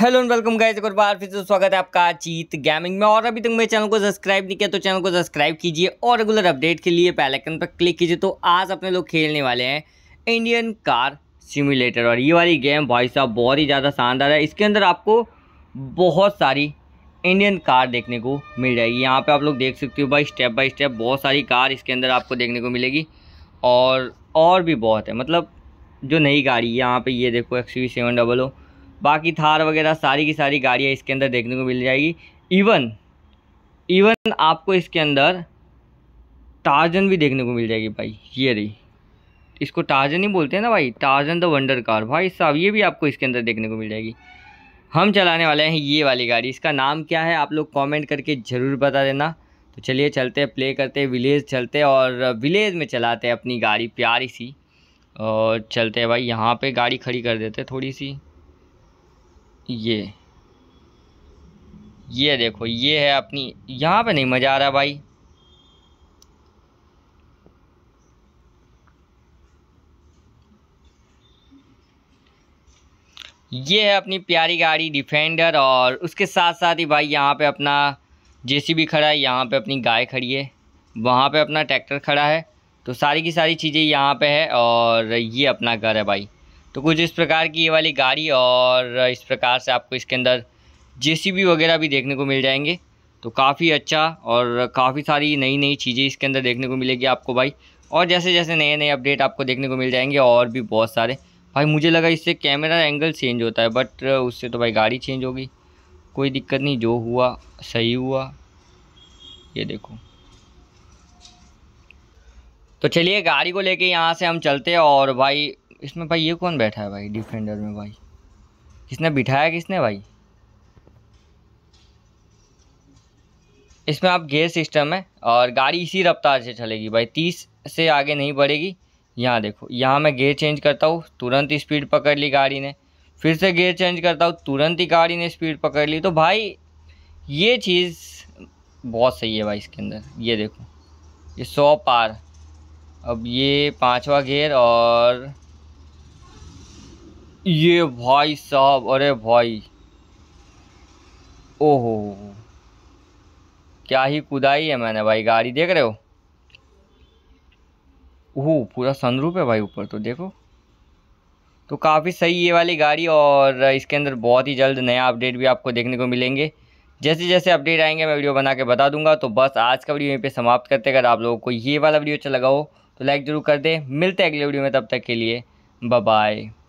hello and welcome guys एक और बार फिर से स्वागत है आपका चीत गेमिंग में और अभी तक मेरे चैनल को सब्सक्राइब नहीं किया तो चैनल को सब्सक्राइब कीजिए और रेगुलर अपडेट के लिए पहले आइकन पर क्लिक कीजिए तो आज अपने लोग खेलने वाले हैं इंडियन कार सिमुलेटर और ये वाली गेम भाई साहब बहुत ही ज़्यादा शानदार है इसके अंदर आपको बहुत सारी इंडियन कार देखने को मिल जाएगी यहाँ पर आप लोग देख सकते हो भाई स्टेप बाई स्टेप बहुत सारी कार इसके अंदर आपको देखने को मिलेगी और और भी बहुत है मतलब जो नई गाड़ी यहाँ पर ये देखो X V seven double O बाकी थार वगैरह सारी की सारी गाड़ियाँ इसके अंदर देखने को मिल जाएगी इवन इवन आपको इसके अंदर टार्जन भी देखने को मिल जाएगी भाई ये रही इसको टार्जन ही बोलते हैं ना भाई टार्जन द वंडर कार भाई साहब ये भी आपको इसके अंदर देखने को मिल जाएगी हम चलाने वाले हैं ये वाली गाड़ी इसका नाम क्या है आप लोग कमेंट करके ज़रूर बता देना तो चलिए चलते हैं प्ले करते हैं विलेज चलते हैं और विलेज में चलाते हैं अपनी गाड़ी प्यारी सी और चलते हैं भाई यहाँ पर गाड़ी खड़ी कर देते थोड़ी सी ये ये देखो ये है अपनी यहाँ पे नहीं मज़ा आ रहा भाई ये है अपनी प्यारी गाड़ी डिफेंडर और उसके साथ साथ ही भाई यहाँ पे अपना जेसीबी खड़ा है यहाँ पे अपनी गाय खड़ी है वहाँ पे अपना ट्रैक्टर खड़ा है तो सारी की सारी चीज़ें यहाँ पे है और ये अपना घर है भाई तो कुछ इस प्रकार की ये वाली गाड़ी और इस प्रकार से आपको इसके अंदर जेसीबी वगैरह भी देखने को मिल जाएंगे तो काफ़ी अच्छा और काफ़ी सारी नई नई चीज़ें इसके अंदर देखने को मिलेगी आपको भाई और जैसे जैसे नए नए अपडेट आपको देखने को मिल जाएंगे और भी बहुत सारे भाई मुझे लगा इससे कैमरा एंगल चेंज होता है बट उससे तो भाई गाड़ी चेंज होगी कोई दिक्कत नहीं जो हुआ सही हुआ ये देखो तो चलिए गाड़ी को लेके यहाँ से हम चलते हैं और भाई इसमें भाई ये कौन बैठा है भाई डिफेंडर में भाई किसने बिठाया किसने भाई इसमें आप गेयर सिस्टम है और गाड़ी इसी रफ्तार से चलेगी भाई तीस से आगे नहीं बढ़ेगी यहाँ देखो यहाँ मैं गेयर चेंज करता हूँ तुरंत ही स्पीड पकड़ ली गाड़ी ने फिर से गेयर चेंज करता हूँ तुरंत ही गाड़ी ने स्पीड पकड़ ली तो भाई ये चीज़ बहुत सही है भाई इसके अंदर ये देखो ये सौ पार अब ये पांचवा गेयर और ये भाई साहब अरे भाई ओहो क्या ही कुदाई है मैंने भाई गाड़ी देख रहे हो ओह पूरा सनरूप है भाई ऊपर तो देखो तो काफ़ी सही ये वाली गाड़ी और इसके अंदर बहुत ही जल्द नया अपडेट भी आपको देखने को मिलेंगे जैसे जैसे अपडेट आएंगे मैं वीडियो बना के बता दूंगा तो बस आज का वीडियो यहीं पे समाप्त करते अगर आप लोगों को ये वाला वीडियो अच्छा लगा हो तो लाइक ज़रूर कर दें मिलते हैं अगले वीडियो में तब तक के लिए बाय